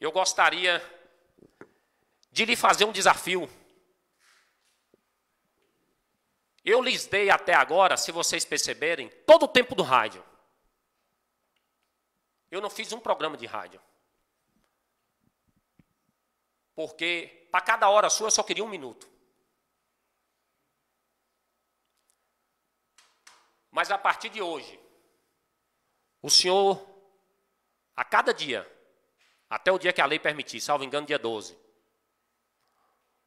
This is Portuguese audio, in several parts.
eu gostaria de lhe fazer um desafio. Eu lhes dei até agora, se vocês perceberem, todo o tempo do rádio. Eu não fiz um programa de rádio. Porque para cada hora sua eu só queria um minuto. Mas a partir de hoje, o Senhor, a cada dia, até o dia que a lei permitir, salvo engano, dia 12.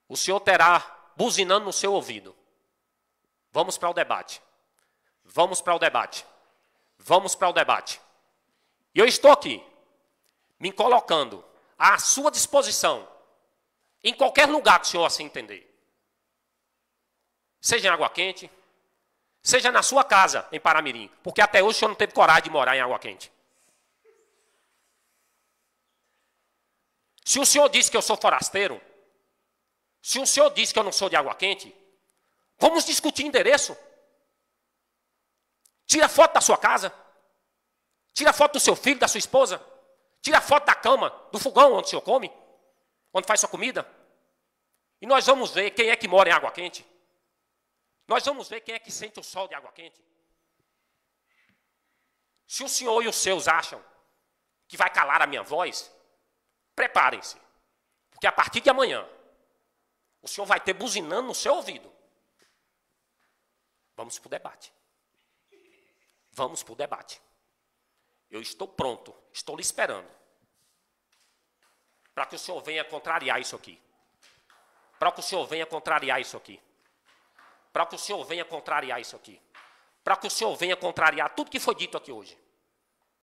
O senhor terá buzinando no seu ouvido. Vamos para o debate. Vamos para o debate. Vamos para o debate. E eu estou aqui, me colocando à sua disposição, em qualquer lugar que o senhor assim entender. Seja em água quente, seja na sua casa, em Paramirim, porque até hoje o senhor não teve coragem de morar em água quente. Se o senhor diz que eu sou forasteiro, se o senhor diz que eu não sou de água quente, vamos discutir endereço. Tira foto da sua casa. Tira foto do seu filho, da sua esposa. Tira foto da cama, do fogão onde o senhor come, onde faz sua comida. E nós vamos ver quem é que mora em água quente. Nós vamos ver quem é que sente o sol de água quente. Se o senhor e os seus acham que vai calar a minha voz, Preparem-se, porque a partir de amanhã, o senhor vai ter buzinando no seu ouvido. Vamos para o debate. Vamos para o debate. Eu estou pronto, estou lhe esperando. Para que o senhor venha contrariar isso aqui. Para que o senhor venha contrariar isso aqui. Para que o senhor venha contrariar isso aqui. Para que o senhor venha contrariar tudo que foi dito aqui hoje.